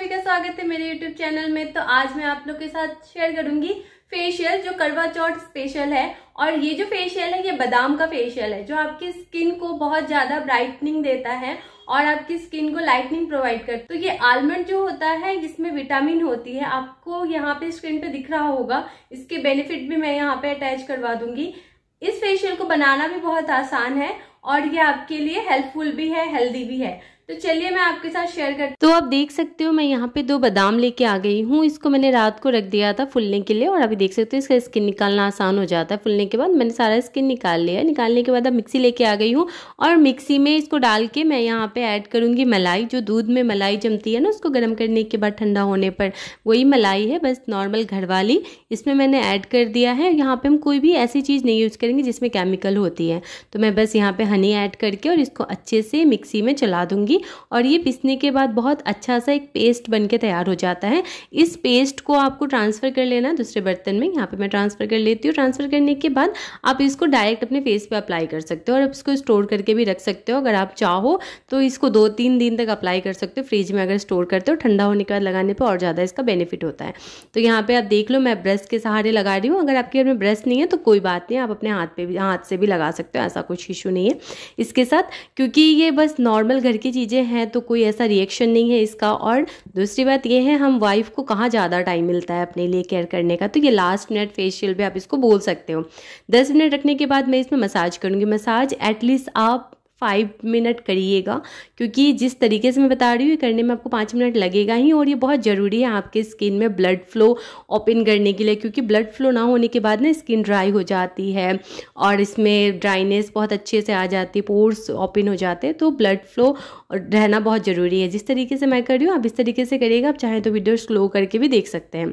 सभी का स्वागत है मेरे YouTube चैनल में तो आज मैं आप लोग के साथ शेयर करूंगी फेशियल जो करवा चौथ स्पेशल है और ये जो फेशियल है ये बादाम का फेशियल है जो आपकी स्किन को बहुत ज्यादा ब्राइटनिंग देता है और आपकी स्किन को लाइटनिंग प्रोवाइड करता है तो ये आलमंड जो होता है इसमें विटामिन होती है आपको यहाँ पे स्क्रीन पे दिख रहा होगा इसके बेनिफिट भी मैं यहाँ पे अटैच करवा दूंगी इस फेशियल को बनाना भी बहुत आसान है और ये आपके लिए हेल्पफुल भी है हेल्दी भी है तो चलिए मैं आपके साथ शेयर कर तो आप देख सकते हो मैं यहाँ पे दो बादाम लेके आ गई हूँ इसको मैंने रात को रख दिया था फुलने के लिए और अभी देख सकते हो इसका स्किन निकालना आसान हो जाता है फुलने के बाद मैंने सारा स्किन निकाल लिया निकालने के बाद अब मिक्सी लेके आ गई हूँ और मिक्सी में इसको डाल के मैं यहाँ पे ऐड करूँगी मलाई जो दूध में मलाई जमती है ना उसको गर्म करने के बाद ठंडा होने पर वही मलाई है बस नॉर्मल घर वाली इसमें मैंने ऐड कर दिया है यहाँ पर हम कोई भी ऐसी चीज़ नहीं यूज़ करेंगे जिसमें केमिकल होती है तो मैं बस यहाँ पर हनी ऐड करके और इसको अच्छे से मिक्सी में चला दूँगी और ये पिसने के बाद बहुत अच्छा सा एक पेस्ट बन के तैयार हो जाता है इस पेस्ट को आपको ट्रांसफ़र कर लेना दूसरे बर्तन में यहाँ पर मैं ट्रांसफ़र कर लेती हूँ ट्रांसफ़र करने के बाद आप इसको डायरेक्ट अपने फेस पर अप्लाई कर सकते हो और इसको स्टोर करके भी रख सकते हो अगर आप चाहो तो इसको दो तीन दिन तक अप्लाई कर सकते हो फ्रिज में अगर स्टोर करते हो ठंडा होने के बाद लगाने पर और ज़्यादा इसका बेनिफिट होता है तो यहाँ पर आप देख लो मैं ब्रश के सहारे लगा रही हूँ अगर आपके घर में ब्रश नहीं है तो कोई बात नहीं आप अपने हाथ पे भी हाथ से भी लगा सकते हो ऐसा कुछ इशू नहीं है इसके साथ क्योंकि ये बस नॉर्मल घर की चीज़ चीज़ें हैं तो कोई ऐसा रिएक्शन नहीं है इसका और दूसरी बात ये है हम वाइफ को कहाँ ज़्यादा टाइम मिलता है अपने लिए केयर करने का तो ये लास्ट मिनट फेशियल भी आप इसको बोल सकते हो दस मिनट रखने के बाद मैं इसमें मसाज करूँगी मसाज एटलीस्ट आप फाइव मिनट करिएगा क्योंकि जिस तरीके से मैं बता रही हूँ ये करने में आपको पाँच मिनट लगेगा ही और ये बहुत ज़रूरी है आपके स्किन में ब्लड फ्लो ओपन करने के लिए क्योंकि ब्लड फ्लो ना होने के बाद ना स्किन ड्राई हो जाती है और इसमें ड्राइनेस बहुत अच्छे से आ जाती है पोर्स ओपन हो जाते हैं तो ब्लड फ्लो रहना बहुत ज़रूरी है जिस तरीके से मैं कर रही हूँ आप इस तरीके से करिएगा आप चाहें तो वीडियो स्लो करके भी देख सकते हैं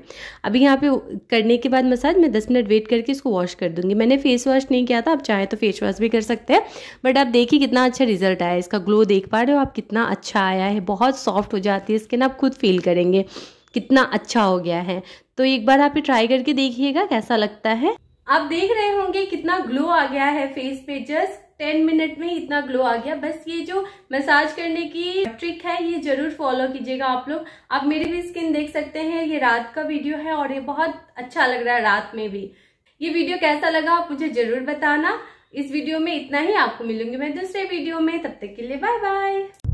अभी यहाँ पर करने के बाद मसाज मैं दस मिनट वेट करके इसको वॉश कर दूँगी मैंने फेस वॉश नहीं किया था आप चाहें तो फेस वॉश भी कर सकते हैं बट आप देखिए कितना कितना अच्छा रिजल्ट आया इसका ग्लो देख पा रहे हो आप कितना अच्छा आया है बहुत सॉफ्ट हो जाती है स्किन आप खुद फील करेंगे कितना अच्छा हो गया है तो एक बार आप ट्राई करके देखिएगा कैसा लगता है आप देख रहे होंगे कितना ग्लो आ गया है फेस पे जस्ट टेन मिनट में इतना ग्लो आ गया बस ये जो मसाज करने की ट्रिक है ये जरूर फॉलो कीजिएगा आप लोग आप मेरी भी स्किन देख सकते हैं ये रात का वीडियो है और ये बहुत अच्छा लग रहा है रात में भी ये वीडियो कैसा लगा आप मुझे जरूर बताना इस वीडियो में इतना ही आपको मिलूंगी मैं दूसरे वीडियो में तब तक के लिए बाय बाय